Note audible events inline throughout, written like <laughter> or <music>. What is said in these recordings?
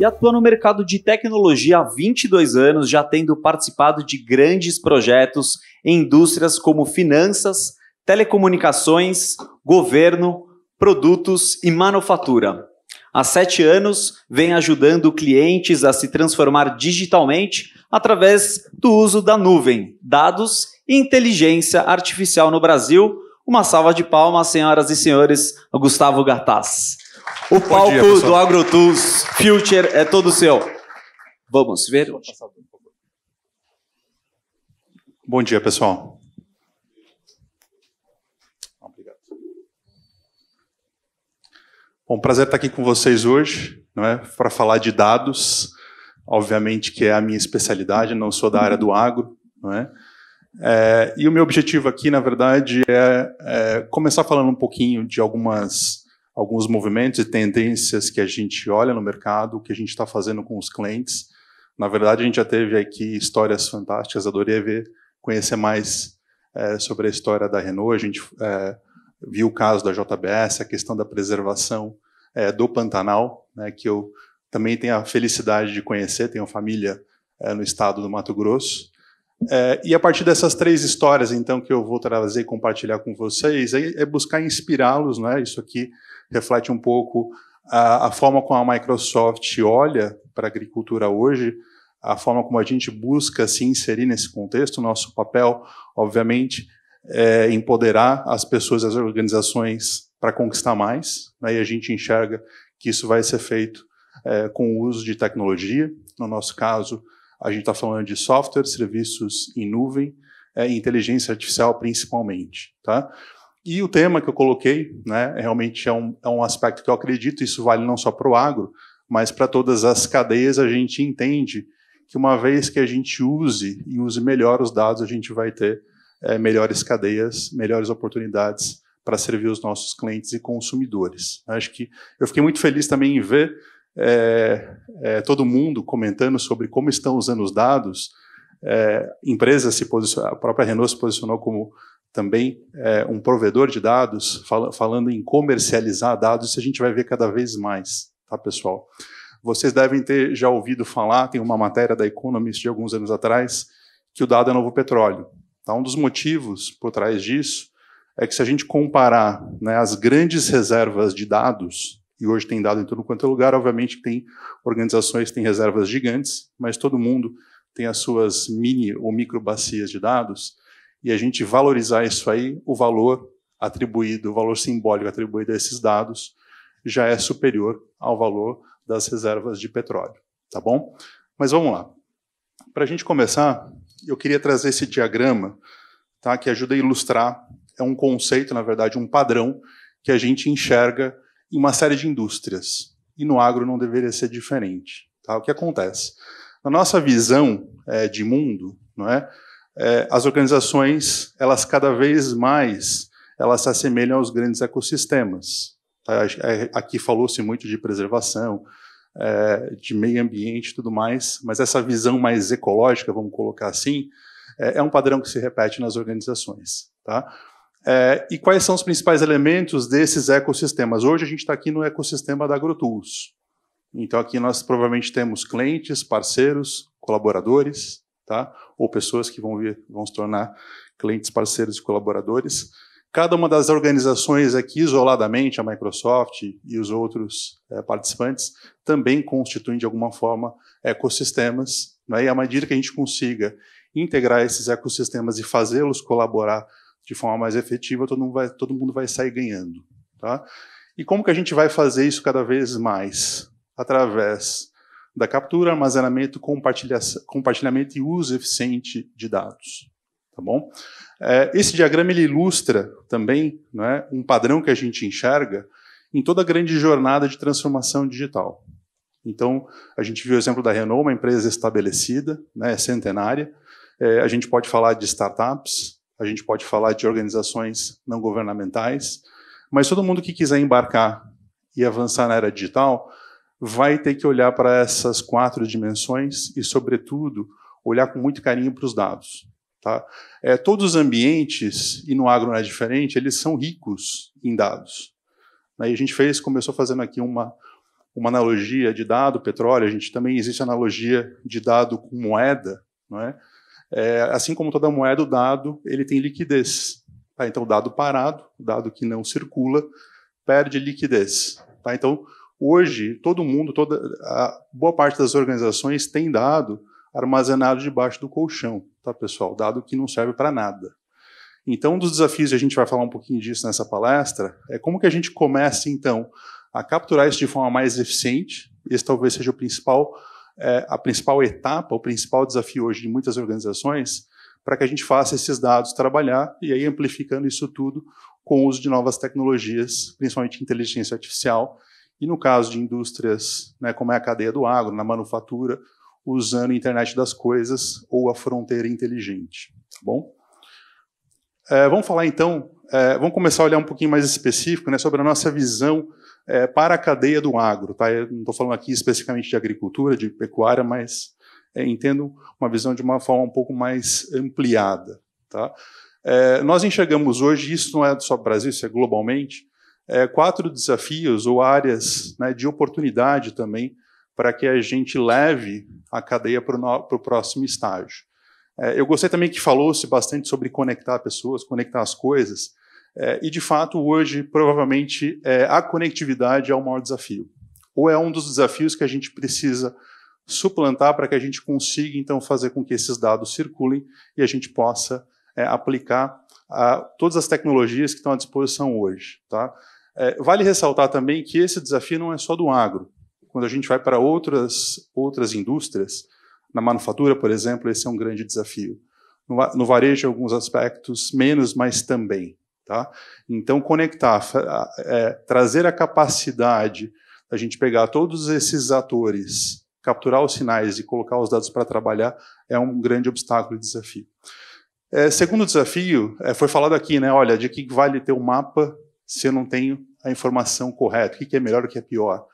e atua no mercado de tecnologia há 22 anos, já tendo participado de grandes projetos em indústrias como finanças, telecomunicações, governo, produtos e manufatura. Há sete anos, vem ajudando clientes a se transformar digitalmente através do uso da nuvem, dados e inteligência artificial no Brasil. Uma salva de palmas, senhoras e senhores, Gustavo Gattaz. O palco dia, do AgroTools Future é todo seu. Vamos ver. Bom dia, pessoal. Obrigado. Bom, prazer estar aqui com vocês hoje, não é, para falar de dados. Obviamente que é a minha especialidade, não sou da área do agro, não é? é e o meu objetivo aqui, na verdade, é, é começar falando um pouquinho de algumas alguns movimentos e tendências que a gente olha no mercado, o que a gente está fazendo com os clientes. Na verdade, a gente já teve aqui histórias fantásticas, adorei ver, conhecer mais é, sobre a história da Renault. A gente é, viu o caso da JBS, a questão da preservação é, do Pantanal, né, que eu também tenho a felicidade de conhecer, tenho família é, no estado do Mato Grosso. É, e a partir dessas três histórias, então, que eu vou trazer e compartilhar com vocês, é, é buscar inspirá-los, né? Isso aqui reflete um pouco a, a forma como a Microsoft olha para a agricultura hoje, a forma como a gente busca se inserir nesse contexto. Nosso papel, obviamente, é empoderar as pessoas, as organizações para conquistar mais, né? e a gente enxerga que isso vai ser feito é, com o uso de tecnologia. No nosso caso, a gente está falando de software, serviços em nuvem é, inteligência artificial principalmente. Tá? E o tema que eu coloquei, né, realmente é um, é um aspecto que eu acredito, isso vale não só para o agro, mas para todas as cadeias a gente entende que uma vez que a gente use e use melhor os dados, a gente vai ter é, melhores cadeias, melhores oportunidades para servir os nossos clientes e consumidores. Acho que eu fiquei muito feliz também em ver é, é, todo mundo comentando sobre como estão usando os dados. É, empresas se posicionam, a própria Renault se posicionou como também é, um provedor de dados, fal falando em comercializar dados, isso a gente vai ver cada vez mais, tá, pessoal? Vocês devem ter já ouvido falar, tem uma matéria da Economist de alguns anos atrás, que o dado é novo petróleo. Tá? Um dos motivos por trás disso é que se a gente comparar né, as grandes reservas de dados, e hoje tem dado em todo quanto é lugar, obviamente tem organizações que têm reservas gigantes, mas todo mundo tem as suas mini ou micro bacias de dados, e a gente valorizar isso aí, o valor atribuído, o valor simbólico atribuído a esses dados já é superior ao valor das reservas de petróleo, tá bom? Mas vamos lá. Para a gente começar, eu queria trazer esse diagrama, tá, que ajuda a ilustrar é um conceito, na verdade, um padrão que a gente enxerga em uma série de indústrias. E no agro não deveria ser diferente, tá? O que acontece? Na nossa visão é, de mundo, não é? é, as organizações, elas cada vez mais, elas se assemelham aos grandes ecossistemas. Tá, é, aqui falou-se muito de preservação, é, de meio ambiente e tudo mais, mas essa visão mais ecológica, vamos colocar assim, é, é um padrão que se repete nas organizações. Tá? É, e quais são os principais elementos desses ecossistemas? Hoje a gente está aqui no ecossistema da AgroTools. Então aqui nós provavelmente temos clientes, parceiros, colaboradores, tá? ou pessoas que vão, vir, vão se tornar clientes, parceiros e colaboradores. Cada uma das organizações aqui, isoladamente, a Microsoft e os outros é, participantes, também constituem, de alguma forma, ecossistemas. Né? E à medida que a gente consiga integrar esses ecossistemas e fazê-los colaborar de forma mais efetiva, todo mundo vai, todo mundo vai sair ganhando. Tá? E como que a gente vai fazer isso cada vez mais? Através da captura, armazenamento, compartilhamento e uso eficiente de dados. Tá bom? É, esse diagrama ele ilustra também né, um padrão que a gente enxerga em toda a grande jornada de transformação digital. Então, a gente viu o exemplo da Renault, uma empresa estabelecida, né, é centenária. É, a gente pode falar de startups, a gente pode falar de organizações não governamentais, mas todo mundo que quiser embarcar e avançar na era digital vai ter que olhar para essas quatro dimensões e, sobretudo, olhar com muito carinho para os dados. Tá? É, todos os ambientes, e no agro não é diferente, eles são ricos em dados. Aí né, a gente fez, começou fazendo aqui uma, uma analogia de dado, petróleo, a gente também existe analogia de dado com moeda. Não é? É, assim como toda moeda, o dado ele tem liquidez. Tá? Então, o dado parado, o dado que não circula, perde liquidez. Tá? Então, Hoje, todo mundo, toda boa parte das organizações tem dado armazenado debaixo do colchão, tá, pessoal? Dado que não serve para nada. Então, um dos desafios, e a gente vai falar um pouquinho disso nessa palestra, é como que a gente começa, então, a capturar isso de forma mais eficiente. Esse talvez seja o principal, é, a principal etapa, o principal desafio hoje de muitas organizações, para que a gente faça esses dados trabalhar e aí amplificando isso tudo com o uso de novas tecnologias, principalmente inteligência artificial, e no caso de indústrias, né, como é a cadeia do agro, na manufatura, usando a internet das coisas ou a fronteira inteligente. Tá bom? É, vamos falar então, é, vamos começar a olhar um pouquinho mais específico né, sobre a nossa visão é, para a cadeia do agro. Tá? Eu não estou falando aqui especificamente de agricultura, de pecuária, mas é, entendo uma visão de uma forma um pouco mais ampliada. Tá? É, nós enxergamos hoje, isso não é só Brasil, isso é globalmente, é, quatro desafios ou áreas né, de oportunidade também para que a gente leve a cadeia para o próximo estágio. É, eu gostei também que falou-se bastante sobre conectar pessoas, conectar as coisas, é, e de fato hoje provavelmente é, a conectividade é o maior desafio, ou é um dos desafios que a gente precisa suplantar para que a gente consiga então fazer com que esses dados circulem e a gente possa é, aplicar a, todas as tecnologias que estão à disposição hoje, tá? É, vale ressaltar também que esse desafio não é só do agro. Quando a gente vai para outras, outras indústrias, na manufatura, por exemplo, esse é um grande desafio. No, no varejo, alguns aspectos menos, mas também. Tá? Então, conectar, é, trazer a capacidade da gente pegar todos esses atores, capturar os sinais e colocar os dados para trabalhar é um grande obstáculo e desafio. É, segundo desafio, é, foi falado aqui, né? Olha, de que vale ter um mapa se eu não tenho a informação correta, o que é melhor, o que é pior.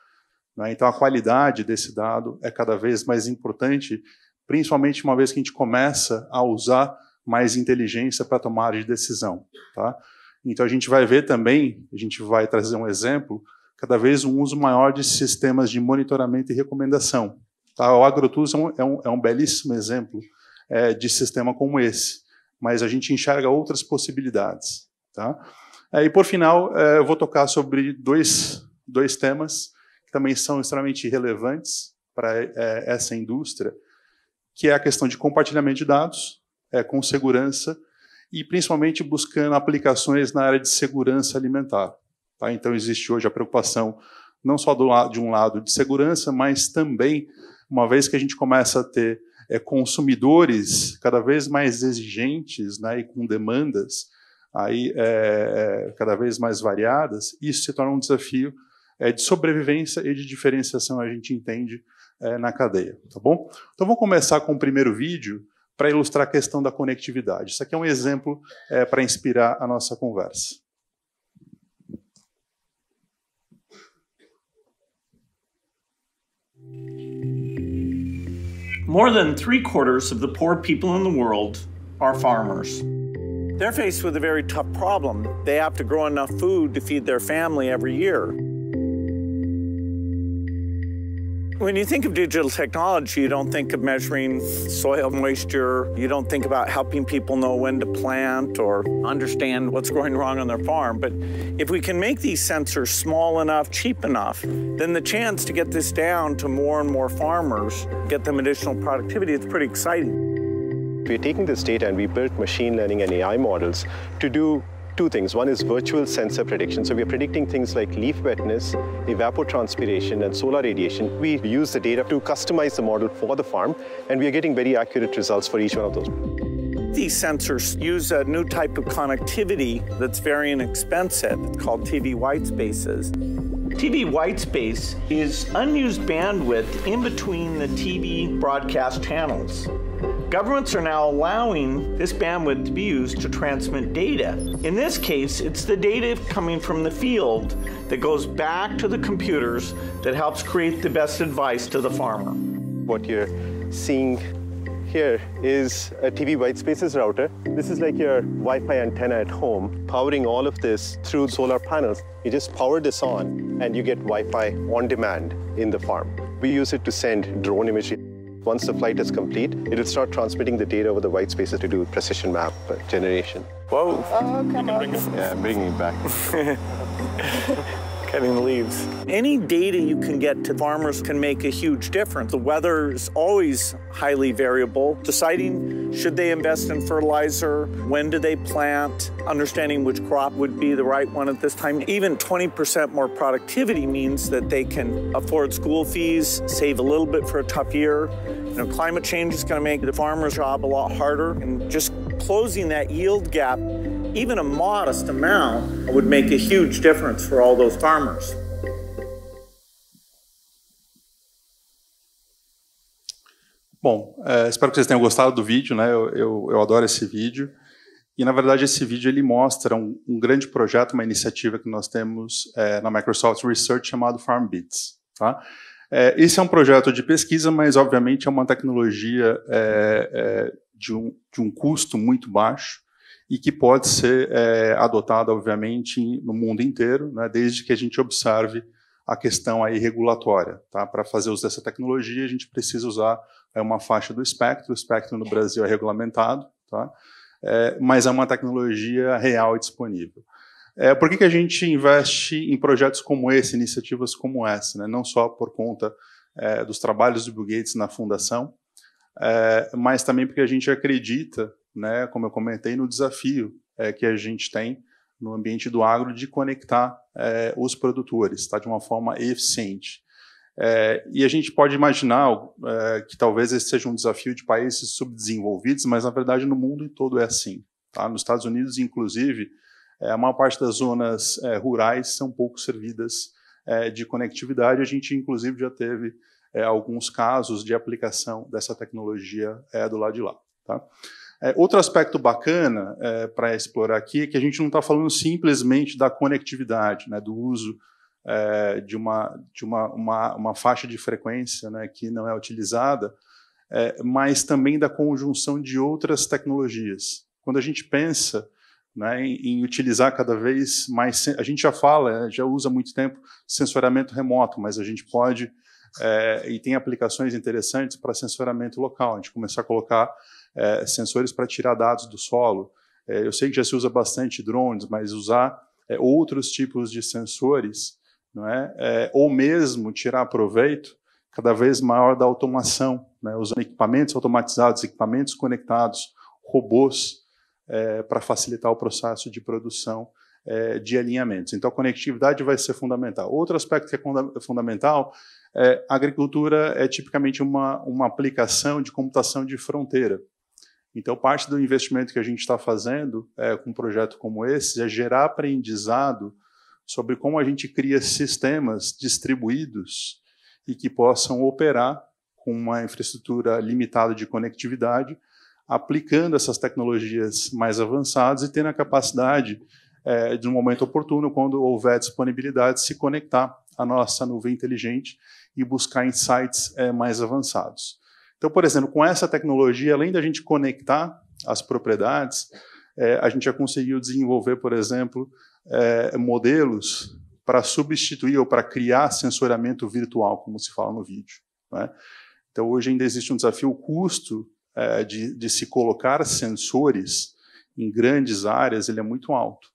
É? Então, a qualidade desse dado é cada vez mais importante, principalmente uma vez que a gente começa a usar mais inteligência para tomar de decisão. Tá? Então, a gente vai ver também, a gente vai trazer um exemplo, cada vez um uso maior de sistemas de monitoramento e recomendação. Tá? O AgroTools é um, é um, é um belíssimo exemplo é, de sistema como esse, mas a gente enxerga outras possibilidades. Tá? e por final, eh, eu vou tocar sobre dois, dois temas que também são extremamente relevantes para eh, essa indústria, que é a questão de compartilhamento de dados eh, com segurança e principalmente buscando aplicações na área de segurança alimentar. Tá? Então existe hoje a preocupação não só do, de um lado de segurança, mas também, uma vez que a gente começa a ter é, consumidores cada vez mais exigentes né, e com demandas, aí, é, é, cada vez mais variadas, isso se torna um desafio é, de sobrevivência e de diferenciação, a gente entende, é, na cadeia. Tá bom? Então, vamos começar com o primeiro vídeo para ilustrar a questão da conectividade. Isso aqui é um exemplo é, para inspirar a nossa conversa. More than three quarters of the poor people in the world are farmers. They're faced with a very tough problem. They have to grow enough food to feed their family every year. When you think of digital technology, you don't think of measuring soil moisture. You don't think about helping people know when to plant or understand what's going wrong on their farm. But if we can make these sensors small enough, cheap enough, then the chance to get this down to more and more farmers, get them additional productivity, it's pretty exciting. We're taking this data and we built machine learning and AI models to do two things. One is virtual sensor prediction. So we are predicting things like leaf wetness, evapotranspiration, and solar radiation. We use the data to customize the model for the farm, and we are getting very accurate results for each one of those. These sensors use a new type of connectivity that's very inexpensive. It's called TV white spaces. TV white space is unused bandwidth in between the TV broadcast channels. Governments are now allowing this bandwidth to be used to transmit data. In this case, it's the data coming from the field that goes back to the computers that helps create the best advice to the farmer. What you're seeing here is a TV white spaces router. This is like your Wi-Fi antenna at home, powering all of this through solar panels. You just power this on and you get Wi-Fi on demand in the farm. We use it to send drone imagery once the flight is complete, it'll start transmitting the data over the white spaces to do precision map generation. Whoa. Oh, come on. Bring yeah, bringing it back. <laughs> cutting leaves. Any data you can get to farmers can make a huge difference. The weather is always highly variable. Deciding should they invest in fertilizer, when do they plant, understanding which crop would be the right one at this time. Even 20% more productivity means that they can afford school fees, save a little bit for a tough year. You know, climate change is going to make the farmer's job a lot harder, and just closing that yield gap even a modest amount would make a huge difference for all those farmers. Bom, é, espero que vocês tenham gostado do vídeo, né? Eu, eu, eu, adoro esse vídeo. E, na verdade, esse vídeo ele mostra um, um grande projeto, uma iniciativa que nós temos é, na Microsoft Research chamado FarmBits. Tá? É, esse é um projeto de pesquisa, mas, obviamente, é uma tecnologia é, é, de um, de um custo muito baixo e que pode ser é, adotada, obviamente, no mundo inteiro, né, desde que a gente observe a questão aí regulatória. Tá? Para fazer uso dessa tecnologia, a gente precisa usar é, uma faixa do espectro. O espectro no Brasil é regulamentado, tá? É, mas é uma tecnologia real e disponível. É, por que, que a gente investe em projetos como esse, iniciativas como essa? Né? Não só por conta é, dos trabalhos do Bill Gates na fundação, é, mas também porque a gente acredita né, como eu comentei, no desafio é, que a gente tem no ambiente do agro de conectar é, os produtores tá, de uma forma eficiente. É, e a gente pode imaginar é, que talvez esse seja um desafio de países subdesenvolvidos, mas na verdade no mundo todo é assim. Tá? Nos Estados Unidos, inclusive, é, a maior parte das zonas é, rurais são pouco servidas de conectividade. A gente, inclusive, já teve alguns casos de aplicação dessa tecnologia do lado de lá. Tá? É, outro aspecto bacana é, para explorar aqui é que a gente não está falando simplesmente da conectividade, né, do uso é, de, uma, de uma, uma, uma, faixa de frequência né, que não é utilizada, é, mas também da conjunção de outras tecnologias. Quando a gente pensa né, em, em, utilizar cada vez mais, a gente já fala, é, já usa há muito tempo sensoramento remoto, mas a gente pode é, e tem aplicações interessantes para sensoramento local. A gente começar a colocar é, sensores para tirar dados do solo. É, eu sei que já se usa bastante drones, mas usar é, outros tipos de sensores, não é? é ou mesmo tirar proveito cada vez maior da automação, né? usando equipamentos automatizados, equipamentos conectados, robôs é, para facilitar o processo de produção é, de alinhamentos. Então, a conectividade vai ser fundamental. Outro aspecto que é fundamental é a agricultura é tipicamente uma, uma aplicação de computação de fronteira. Então, parte do investimento que a gente está fazendo é, com um projeto como esse é gerar aprendizado sobre como a gente cria sistemas distribuídos e que possam operar com uma infraestrutura limitada de conectividade, aplicando essas tecnologias mais avançadas e tendo a capacidade, é, de um momento oportuno, quando houver disponibilidade, se conectar à nossa nuvem inteligente e buscar insights é, mais avançados. Então, por exemplo, com essa tecnologia, além da gente conectar as propriedades, é, a gente já conseguiu desenvolver, por exemplo, é, modelos para substituir ou para criar censuramento virtual, como se fala no vídeo. Né? Então, hoje ainda existe um desafio, o custo é, de, de, se colocar sensores em grandes áreas, ele é muito alto.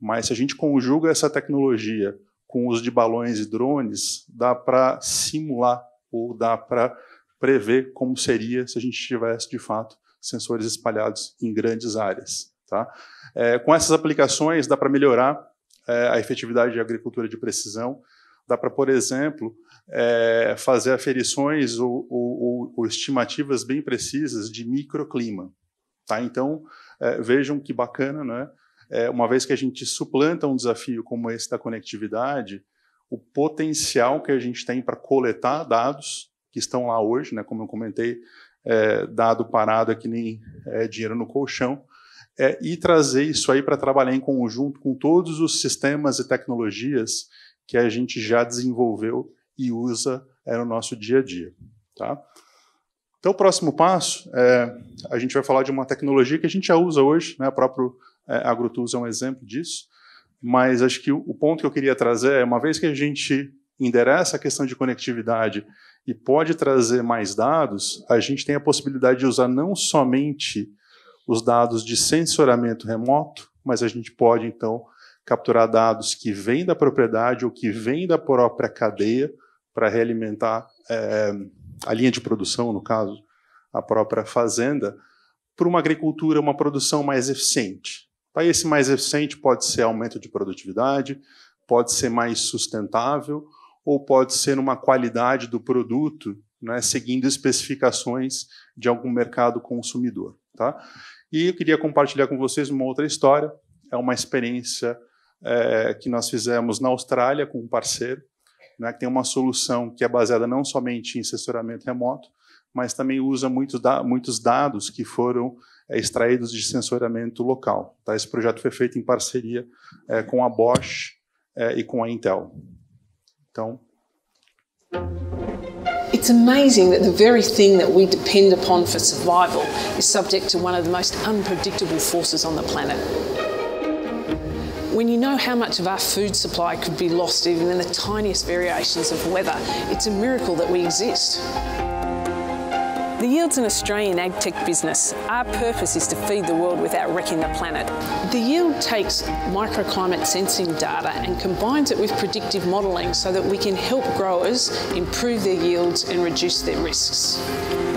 Mas se a gente conjuga essa tecnologia com o uso de balões e drones, dá para simular ou dá para prever como seria se a gente tivesse, de fato, sensores espalhados em grandes áreas. Tá? É, com essas aplicações, dá para melhorar é, a efetividade de agricultura de precisão, dá para, por exemplo, é, fazer aferições ou, ou, ou, estimativas bem precisas de microclima. Tá? Então, é, vejam que bacana, né? É, uma vez que a gente suplanta um desafio como esse da conectividade, o potencial que a gente tem para coletar dados que estão lá hoje, né, como eu comentei, é, dado parado aqui que nem é, dinheiro no colchão, é, e trazer isso aí para trabalhar em conjunto com todos os sistemas e tecnologias que a gente já desenvolveu e usa é, no nosso dia a dia. Tá? Então, o próximo passo, é, a gente vai falar de uma tecnologia que a gente já usa hoje, né, o próprio é, AgroTools é um exemplo disso, mas acho que o ponto que eu queria trazer é, uma vez que a gente endereça a questão de conectividade e pode trazer mais dados, a gente tem a possibilidade de usar não somente os dados de sensoramento remoto, mas a gente pode então capturar dados que vêm da propriedade ou que vêm da própria cadeia para realimentar é, a linha de produção, no caso, a própria fazenda, para uma agricultura, uma produção mais eficiente. Para tá, Esse mais eficiente pode ser aumento de produtividade, pode ser mais sustentável ou pode ser uma qualidade do produto, né, seguindo especificações de algum mercado consumidor. Tá? E eu queria compartilhar com vocês uma outra história, é uma experiência é, que nós fizemos na Austrália com um parceiro, né, que tem uma solução que é baseada não somente em assessoramento remoto, mas também usa muitos, da muitos dados que foram é, extraídos de sensoramento local. Tá? Esse projeto foi feito em parceria é, com a Bosch é, e com a Intel. Então. It's amazing that the very thing that we depend upon for survival is subject to one of the most unpredictable forces on the planet. When you know how much of our food supply could be lost even in the tiniest variations of weather, it's a miracle that we exist. The yields in Australian ag tech business, our purpose is to feed the world without wrecking the planet. The yield takes microclimate sensing data and combines it with predictive modelling so that we can help growers improve their yields and reduce their risks.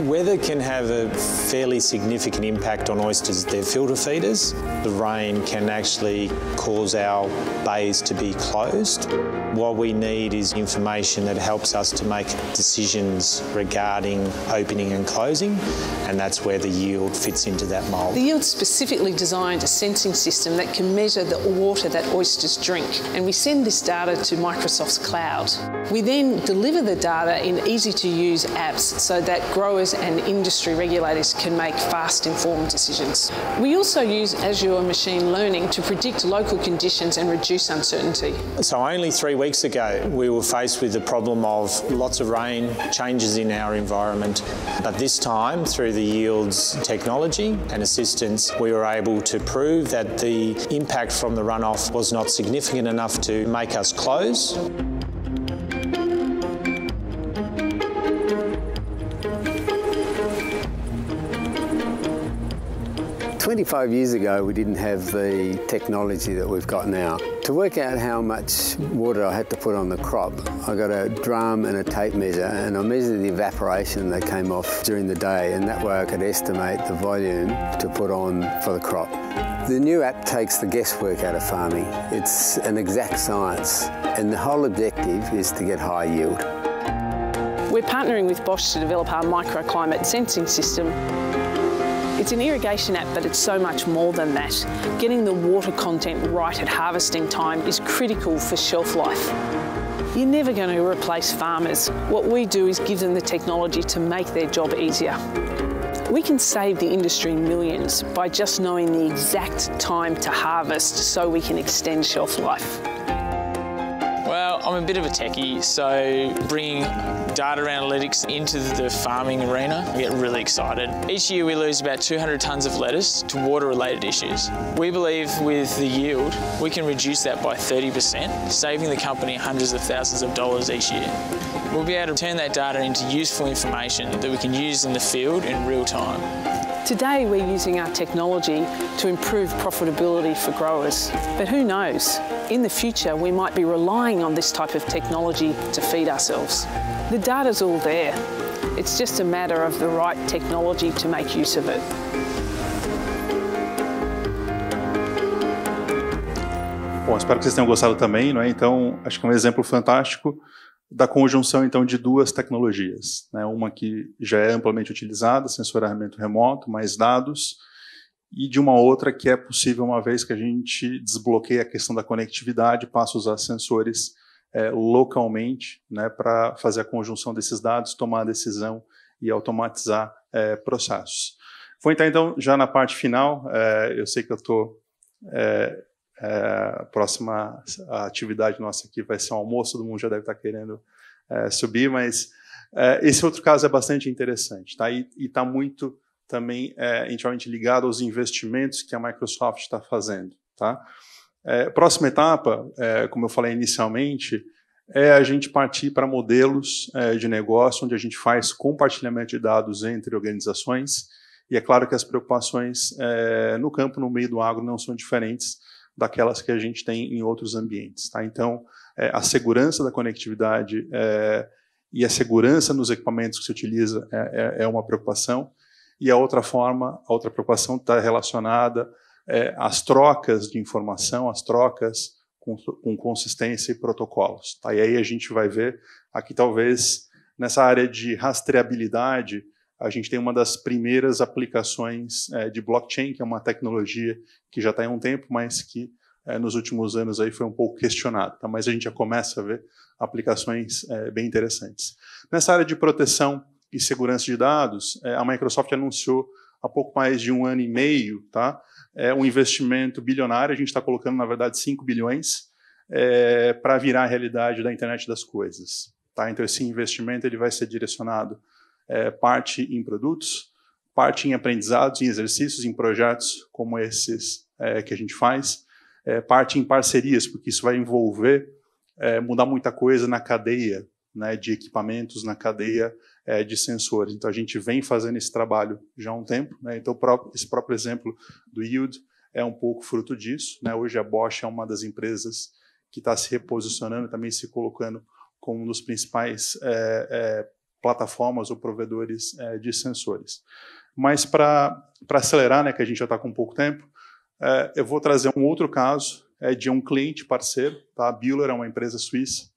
Weather can have a fairly significant impact on oysters. They're filter feeders. The rain can actually cause our bays to be closed. What we need is information that helps us to make decisions regarding opening and closing, and that's where the yield fits into that mould. The yield's specifically designed a sensing system that can measure the water that oysters drink, and we send this data to Microsoft's cloud. We then deliver the data in easy to use apps so that growers and industry regulators can make fast informed decisions. We also use Azure machine learning to predict local conditions and reduce uncertainty. So only three weeks ago we were faced with the problem of lots of rain, changes in our environment, but this time, through the yields technology and assistance, we were able to prove that the impact from the runoff was not significant enough to make us close. 25 years ago, we didn't have the technology that we've got now. To work out how much water I had to put on the crop, I got a drum and a tape measure and I measured the evaporation that came off during the day and that way I could estimate the volume to put on for the crop. The new app takes the guesswork out of farming. It's an exact science and the whole objective is to get high yield. We're partnering with Bosch to develop our microclimate sensing system. It's an irrigation app, but it's so much more than that. Getting the water content right at harvesting time is critical for shelf life. You're never going to replace farmers. What we do is give them the technology to make their job easier. We can save the industry millions by just knowing the exact time to harvest so we can extend shelf life. I'm a bit of a techie, so bringing data analytics into the farming arena, I get really excited. Each year we lose about 200 tonnes of lettuce to water-related issues. We believe with the yield, we can reduce that by 30%, saving the company hundreds of thousands of dollars each year. We'll be able to turn that data into useful information that we can use in the field in real time. Today we're using our technology to improve profitability for growers. But who knows, in the future we might be relying on this type of technology to feed ourselves. The data's all there. It's just a matter of the right technology to make use of it. Bom, espero que vocês tenham gostado também, não é? Então, acho que é um exemplo fantástico da conjunção então de duas tecnologias, né? uma que já é amplamente utilizada, sensoramento remoto, mais dados, e de uma outra que é possível uma vez que a gente desbloqueia a questão da conectividade, passa a usar sensores é, localmente, né, para fazer a conjunção desses dados, tomar decisão e automatizar é, processos. Vou entrar então já na parte final. É, eu sei que eu estou é, é, próxima atividade nossa aqui vai ser um almoço, todo mundo já deve estar querendo é, subir, mas é, esse outro caso é bastante interessante, tá? E está muito também é, ligado aos investimentos que a Microsoft está fazendo, tá? É, próxima etapa, é, como eu falei inicialmente, é a gente partir para modelos é, de negócio onde a gente faz compartilhamento de dados entre organizações. E é claro que as preocupações é, no campo, no meio do agro, não são diferentes daquelas que a gente tem em outros ambientes. Tá? Então, é, a segurança da conectividade é, e a segurança nos equipamentos que se utiliza é, é, é uma preocupação. E a outra forma, a outra preocupação está relacionada é, às trocas de informação, às trocas com, com consistência e protocolos. Tá? E aí a gente vai ver aqui, talvez, nessa área de rastreabilidade, a gente tem uma das primeiras aplicações é, de blockchain, que é uma tecnologia que já está há um tempo, mas que é, nos últimos anos aí foi um pouco questionada. Tá? Mas a gente já começa a ver aplicações é, bem interessantes. Nessa área de proteção e segurança de dados, é, a Microsoft anunciou há pouco mais de um ano e meio tá? É um investimento bilionário, a gente está colocando, na verdade, 5 bilhões é, para virar a realidade da internet das coisas. Tá? Então, esse investimento ele vai ser direcionado é, parte em produtos, parte em aprendizados, em exercícios, em projetos como esses é, que a gente faz, é, parte em parcerias, porque isso vai envolver é, mudar muita coisa na cadeia né, de equipamentos, na cadeia é, de sensores. Então a gente vem fazendo esse trabalho já há um tempo. Né? Então esse próprio exemplo do Yield é um pouco fruto disso. Né? Hoje a Bosch é uma das empresas que está se reposicionando, também se colocando como um dos principais é, é, plataformas ou provedores é, de sensores. Mas para acelerar, né, que a gente já está com pouco tempo, é, eu vou trazer um outro caso é, de um cliente parceiro. Tá? A Bühler é uma empresa suíça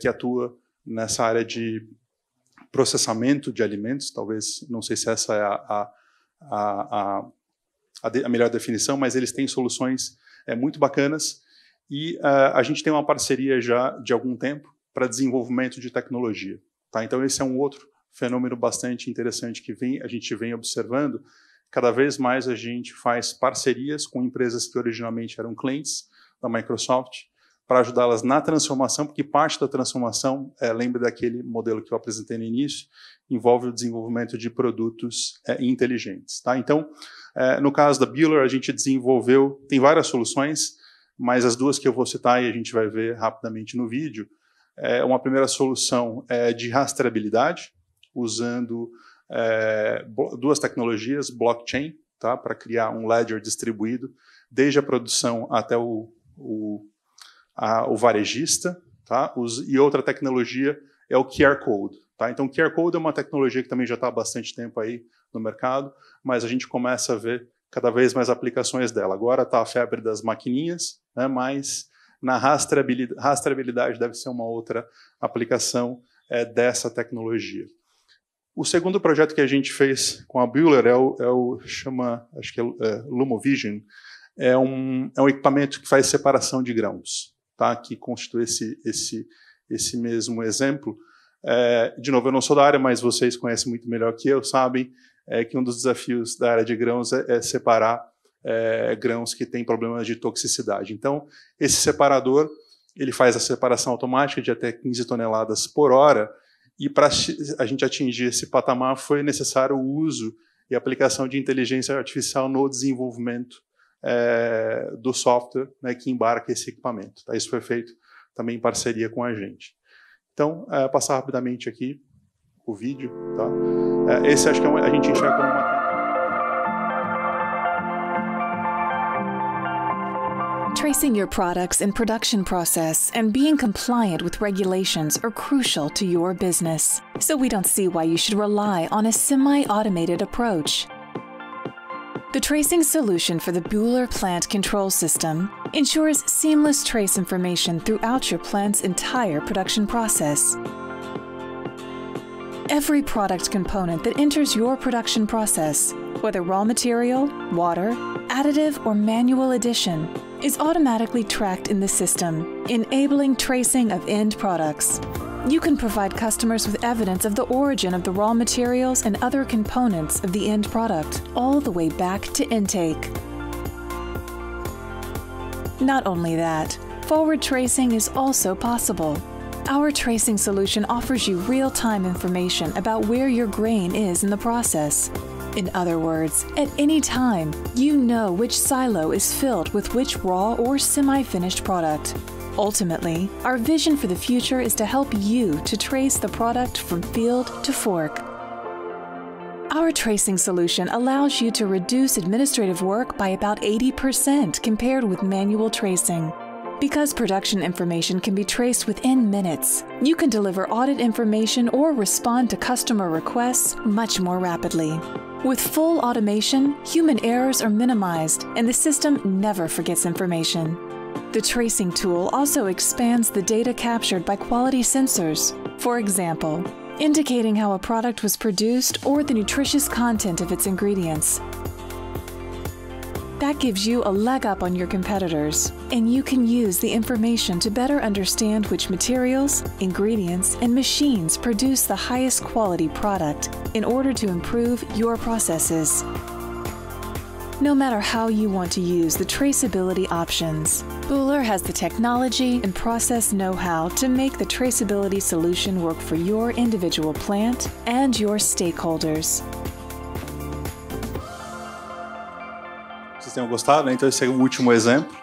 que atua nessa área de processamento de alimentos. Talvez, não sei se essa é a, a, a, a melhor definição, mas eles têm soluções é, muito bacanas. E uh, a gente tem uma parceria já de algum tempo para desenvolvimento de tecnologia. Tá? Então, esse é um outro fenômeno bastante interessante que vem, a gente vem observando. Cada vez mais a gente faz parcerias com empresas que originalmente eram clientes da Microsoft para ajudá-las na transformação, porque parte da transformação, é, lembra daquele modelo que eu apresentei no início, envolve o desenvolvimento de produtos é, inteligentes. Tá? Então, é, no caso da Bueller, a gente desenvolveu, tem várias soluções, mas as duas que eu vou citar e a gente vai ver rapidamente no vídeo, é, uma primeira solução é, de rastreabilidade, usando é, duas tecnologias, blockchain, tá, para criar um ledger distribuído, desde a produção até o, o, a, o varejista. Tá? Os, e outra tecnologia é o QR Code. Tá? Então, o QR Code é uma tecnologia que também já está há bastante tempo aí no mercado, mas a gente começa a ver cada vez mais aplicações dela. Agora está a febre das maquininhas, né? mas na rastreabilidade, rastreabilidade deve ser uma outra aplicação é, dessa tecnologia. O segundo projeto que a gente fez com a Bueller é o, é o chama, acho que é, é Lumovision, é um, é um equipamento que faz separação de grãos, tá? que constitui esse, esse, esse mesmo exemplo. É, de novo, eu não sou da área, mas vocês conhecem muito melhor que eu, sabem é, que um dos desafios da área de grãos é, é separar é, grãos que têm problemas de toxicidade. Então, esse separador ele faz a separação automática de até 15 toneladas por hora, e para a gente atingir esse patamar foi necessário o uso e aplicação de inteligência artificial no desenvolvimento é, do software né, que embarca esse equipamento. Tá? Isso foi feito também em parceria com a gente. Então, é, passar rapidamente aqui o vídeo. Tá? É, esse acho que é a gente enxerga como uma Tracing your products and production process and being compliant with regulations are crucial to your business, so we don't see why you should rely on a semi automated approach. The tracing solution for the Bueller Plant Control System ensures seamless trace information throughout your plant's entire production process. Every product component that enters your production process, whether raw material, water, additive, or manual addition, is automatically tracked in the system, enabling tracing of end products. You can provide customers with evidence of the origin of the raw materials and other components of the end product, all the way back to intake. Not only that, forward tracing is also possible. Our tracing solution offers you real-time information about where your grain is in the process, in other words, at any time, you know which silo is filled with which raw or semi finished product. Ultimately, our vision for the future is to help you to trace the product from field to fork. Our tracing solution allows you to reduce administrative work by about 80% compared with manual tracing. Because production information can be traced within minutes, you can deliver audit information or respond to customer requests much more rapidly. With full automation, human errors are minimized and the system never forgets information. The tracing tool also expands the data captured by quality sensors, for example, indicating how a product was produced or the nutritious content of its ingredients, that gives you a leg up on your competitors, and you can use the information to better understand which materials, ingredients, and machines produce the highest quality product in order to improve your processes. No matter how you want to use the traceability options, Buhler has the technology and process know-how to make the traceability solution work for your individual plant and your stakeholders. vocês tenham gostado. Né? Então, esse é o último exemplo.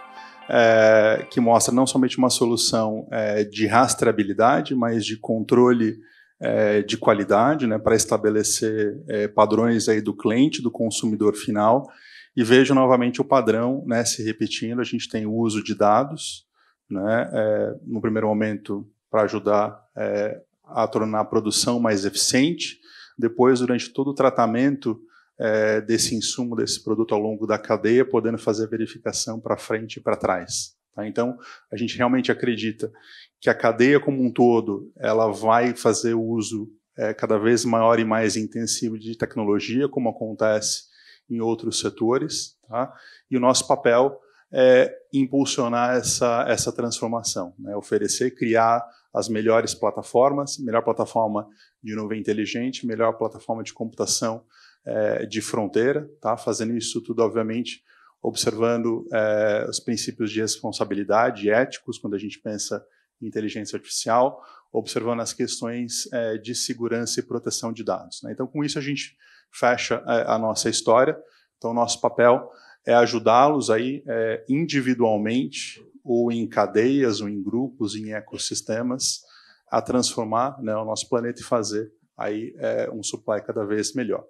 É, que mostra não somente uma solução é, de rastreabilidade, mas de controle é, de qualidade, né, para estabelecer é, padrões aí do cliente, do consumidor final. E vejo novamente o padrão né, se repetindo: a gente tem o uso de dados, né, é, no primeiro momento, para ajudar é, a tornar a produção mais eficiente, depois, durante todo o tratamento é, desse insumo, desse produto ao longo da cadeia, podendo fazer a verificação para frente e para trás. Tá? Então, a gente realmente acredita que a cadeia como um todo ela vai fazer o uso é, cada vez maior e mais intensivo de tecnologia, como acontece em outros setores. Tá? E o nosso papel é impulsionar essa, essa transformação, né? oferecer, criar as melhores plataformas, melhor plataforma de nuvem inteligente, melhor plataforma de computação é, de fronteira, tá? fazendo isso tudo, obviamente, observando é, os princípios de responsabilidade éticos, quando a gente pensa em inteligência artificial, observando as questões é, de segurança e proteção de dados. Né? Então, com isso, a gente fecha a, é, a nossa história. Então, nosso papel é ajudá-los aí é, individualmente ou em cadeias ou em grupos, em ecossistemas, a transformar né, o nosso planeta e fazer aí é, um supply cada vez melhor.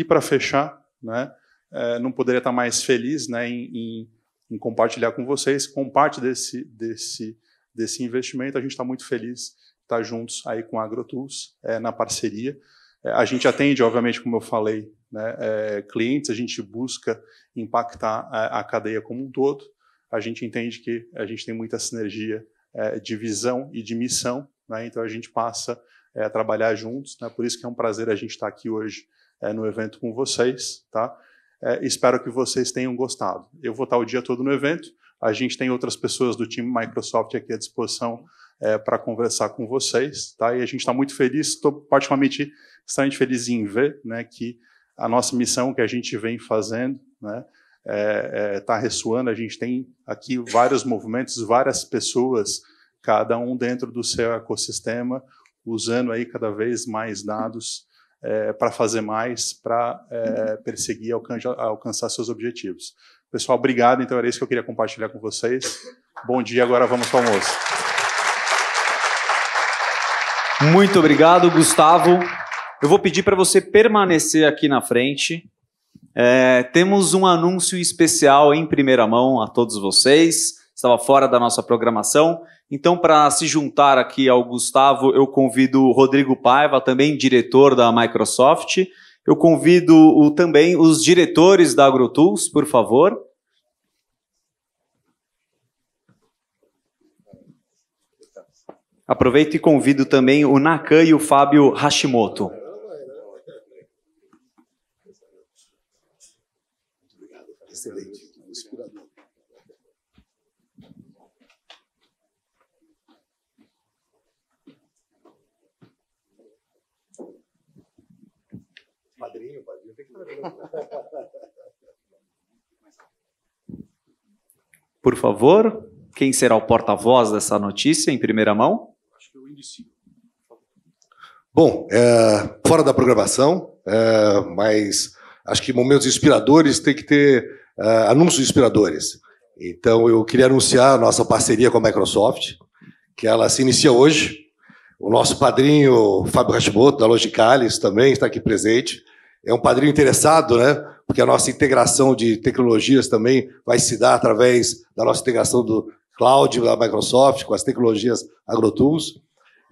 E para fechar, né, é, não poderia estar mais feliz né, em, em, em, compartilhar com vocês, com parte desse, desse, desse investimento. A gente está muito feliz de estar juntos aí com a AgroTools, é, na parceria. É, a gente atende, obviamente, como eu falei, né, é, clientes, a gente busca impactar a, a, cadeia como um todo. A gente entende que a gente tem muita sinergia é, de visão e de missão, né, então a gente passa é, a trabalhar juntos. Né, por isso que é um prazer a gente estar aqui hoje é, no evento com vocês, tá? É, espero que vocês tenham gostado. Eu vou estar o dia todo no evento. A gente tem outras pessoas do time Microsoft aqui à disposição é, para conversar com vocês, tá? E a gente está muito feliz, estou particularmente extremamente feliz em ver, né, que a nossa missão que a gente vem fazendo, né, está é, é tá ressoando. A gente tem aqui vários movimentos, várias pessoas, cada um dentro do seu ecossistema, usando aí cada vez mais dados é, para fazer mais, para é, perseguir, alcançar seus objetivos. Pessoal, obrigado. Então era isso que eu queria compartilhar com vocês. Bom dia, agora vamos para o almoço. Muito obrigado, Gustavo. Eu vou pedir para você permanecer aqui na frente. É, temos um anúncio especial em primeira mão a todos vocês estava fora da nossa programação. Então, para se juntar aqui ao Gustavo, eu convido o Rodrigo Paiva, também diretor da Microsoft. Eu convido o, também os diretores da AgroTools, por favor. Aproveito e convido também o Nakan e o Fábio Hashimoto. Excelente. <laughs> Por favor, quem será o porta-voz dessa notícia em primeira mão? Acho que é Bom, é, fora da programação, é, mas acho que momentos inspiradores tem que ter é, anúncios inspiradores. Então, eu queria anunciar a nossa parceria com a Microsoft, que ela se inicia hoje. O nosso padrinho, Fábio Hashimoto, da Logicalis, também está aqui presente é um padrinho interessado, né? Porque a nossa integração de tecnologias também vai se dar através da nossa integração do cloud da Microsoft com as tecnologias AgroTools.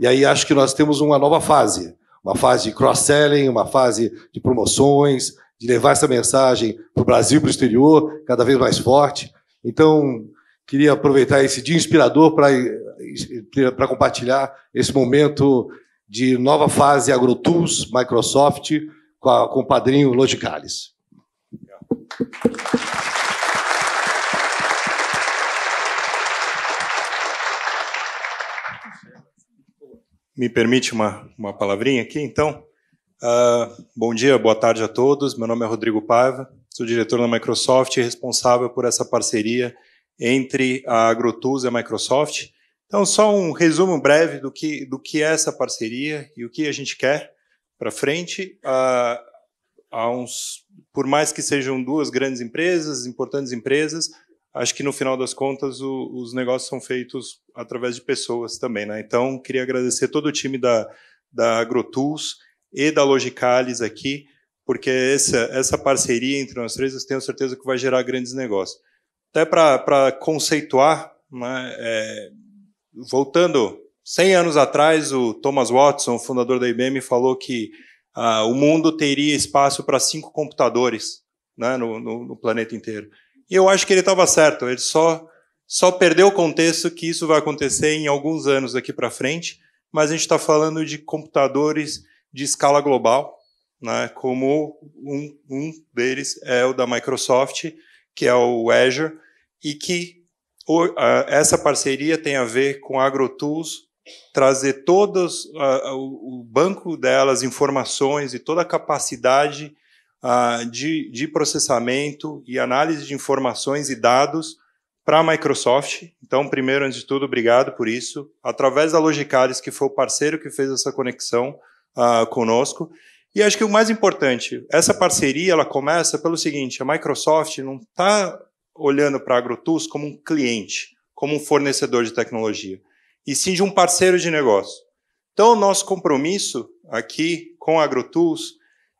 E aí acho que nós temos uma nova fase, uma fase de cross-selling, uma fase de promoções, de levar essa mensagem para o Brasil, para o exterior, cada vez mais forte. Então, queria aproveitar esse dia inspirador para compartilhar esse momento de nova fase AgroTools, Microsoft, com, a, com o padrinho Logicales. Me permite uma, uma palavrinha aqui, então? Uh, bom dia, boa tarde a todos. Meu nome é Rodrigo Paiva, sou diretor da Microsoft e responsável por essa parceria entre a AgroTools e a Microsoft. Então, só um resumo breve do que, do que é essa parceria e o que a gente quer para frente, há, uns, por mais que sejam duas grandes empresas, importantes empresas, acho que no final das contas o, os negócios são feitos através de pessoas também, né? Então queria agradecer todo o time da da AgroTools e da Logicalis aqui, porque essa essa parceria entre nós três, eu tenho certeza que vai gerar grandes negócios. Até para conceituar, né, é, voltando 100 anos atrás, o Thomas Watson, fundador da IBM, falou que ah, o mundo teria espaço para cinco computadores né, no, no, no, planeta inteiro. E eu acho que ele estava certo, ele só, só perdeu o contexto que isso vai acontecer em alguns anos daqui para frente, mas a gente está falando de computadores de escala global, né, como um, um deles é o da Microsoft, que é o Azure, e que ah, essa parceria tem a ver com AgroTools, trazer todos uh, o banco delas, informações e toda a capacidade uh, de, de, processamento e análise de informações e dados para a Microsoft. Então, primeiro, antes de tudo, obrigado por isso. Através da Logicalis, que foi o parceiro que fez essa conexão uh, conosco. E acho que o mais importante, essa parceria ela começa pelo seguinte: a Microsoft não está olhando para a AgroTools como um cliente, como um fornecedor de tecnologia e sim de um parceiro de negócio. Então, nosso compromisso aqui com a AgroTools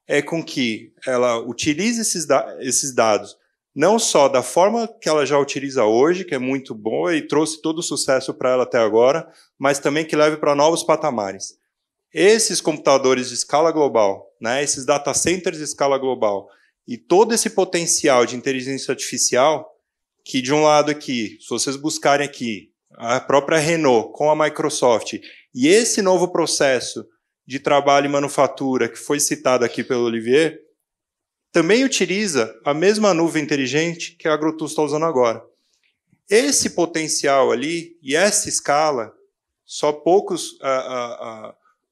é com que ela utilize esses, da esses dados, não só da forma que ela já utiliza hoje, que é muito boa e trouxe todo o sucesso para ela até agora, mas também que leve para novos patamares. Esses computadores de escala global, né, esses data centers de escala global e todo esse potencial de inteligência artificial, que de um lado aqui, se vocês buscarem aqui a própria Renault com a Microsoft e esse novo processo de trabalho e manufatura que foi citado aqui pelo Olivier também utiliza a mesma nuvem inteligente que a Agrotus está usando agora. Esse potencial ali e essa escala, só poucos,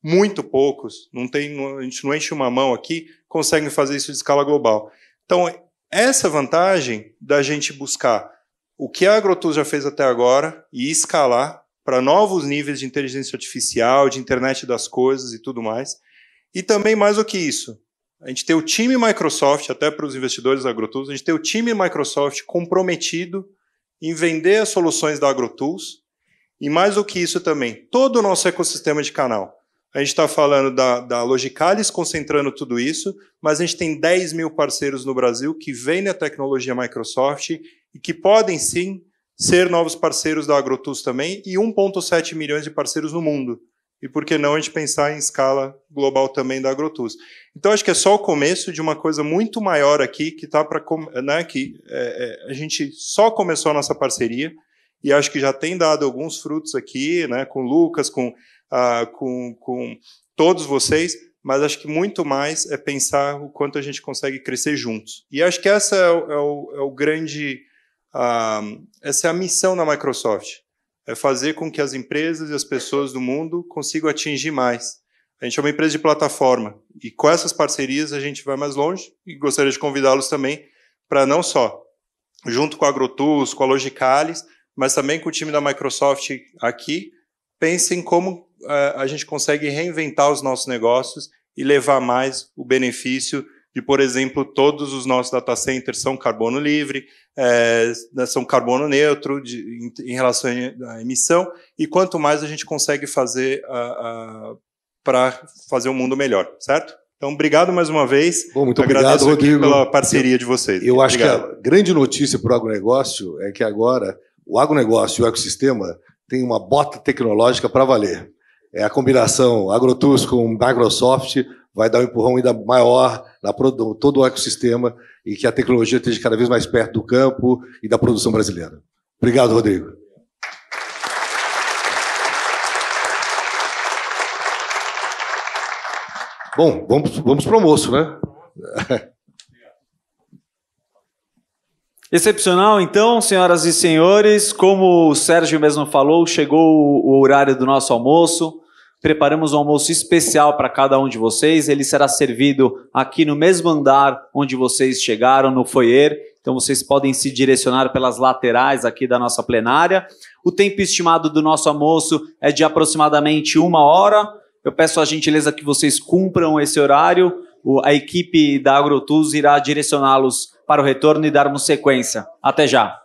muito poucos, não tem, a gente não enche uma mão aqui, conseguem fazer isso de escala global. Então, essa vantagem da gente buscar o que a AgroTools já fez até agora e escalar para novos níveis de inteligência artificial, de internet das coisas e tudo mais. E também, mais do que isso, a gente tem o time Microsoft, até para os investidores da AgroTools, a gente tem o time Microsoft comprometido em vender as soluções da AgroTools. E mais do que isso também, todo o nosso ecossistema de canal. A gente está falando da, da Logicalis concentrando tudo isso, mas a gente tem 10 mil parceiros no Brasil que vêm da tecnologia Microsoft e que podem sim ser novos parceiros da AgroTools também e 1,7 milhões de parceiros no mundo. E por que não a gente pensar em escala global também da AgroTools? Então, acho que é só o começo de uma coisa muito maior aqui, que está para né, que é, é, a gente só começou a nossa parceria e acho que já tem dado alguns frutos aqui, né, com o Lucas, com uh, com, com todos vocês, mas acho que muito mais é pensar o quanto a gente consegue crescer juntos. E acho que essa é o, é o, é o grande, uh, essa é a missão da Microsoft, é fazer com que as empresas e as pessoas do mundo consigam atingir mais. A gente é uma empresa de plataforma e com essas parcerias a gente vai mais longe e gostaria de convidá-los também para não só junto com a Grotus, com a Logicalis, mas também com o time da Microsoft aqui, pensem como a gente consegue reinventar os nossos negócios e levar mais o benefício de, por exemplo, todos os nossos data centers são carbono livre, é, né, são carbono neutro de, em, em, relação à emissão, e quanto mais a gente consegue fazer para fazer um mundo melhor, certo? Então, obrigado mais uma vez. Bom, muito Agradeço obrigado, Rodrigo. pela parceria de vocês. Eu acho obrigado. que a grande notícia para o agronegócio é que agora o agronegócio e o ecossistema têm uma bota tecnológica para valer. É a combinação AgroTools com Microsoft vai dar um empurrão ainda maior na todo o ecossistema e que a tecnologia esteja cada vez mais perto do campo e da produção brasileira. Obrigado, Rodrigo. Bom, vamos, vamos para o almoço, né? <laughs> Excepcional, então, senhoras e senhores. Como o Sérgio mesmo falou, chegou o horário do nosso almoço preparamos um almoço especial para cada um de vocês. Ele será servido aqui no mesmo andar onde vocês chegaram, no foyer. Então vocês podem se direcionar pelas laterais aqui da nossa plenária. O tempo estimado do nosso almoço é de aproximadamente uma hora. Eu peço a gentileza que vocês cumpram esse horário. A equipe da AgroTools irá direcioná-los para o retorno e darmos sequência. Até já!